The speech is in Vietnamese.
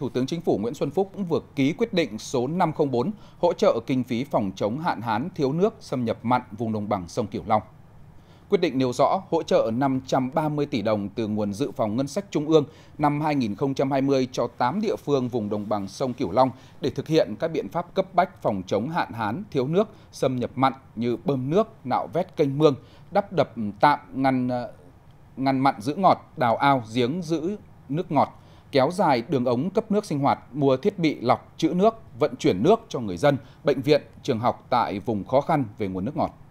Thủ tướng Chính phủ Nguyễn Xuân Phúc cũng vừa ký quyết định số 504 hỗ trợ kinh phí phòng chống hạn hán thiếu nước xâm nhập mặn vùng đồng bằng sông Kiểu Long. Quyết định nêu rõ hỗ trợ 530 tỷ đồng từ nguồn dự phòng ngân sách trung ương năm 2020 cho 8 địa phương vùng đồng bằng sông Cửu Long để thực hiện các biện pháp cấp bách phòng chống hạn hán, thiếu nước, xâm nhập mặn như bơm nước, nạo vét kênh mương, đắp đập tạm ngăn ngăn mặn giữ ngọt, đào ao, giếng giữ nước ngọt, kéo dài đường ống cấp nước sinh hoạt, mua thiết bị lọc, chữ nước, vận chuyển nước cho người dân, bệnh viện, trường học tại vùng khó khăn về nguồn nước ngọt.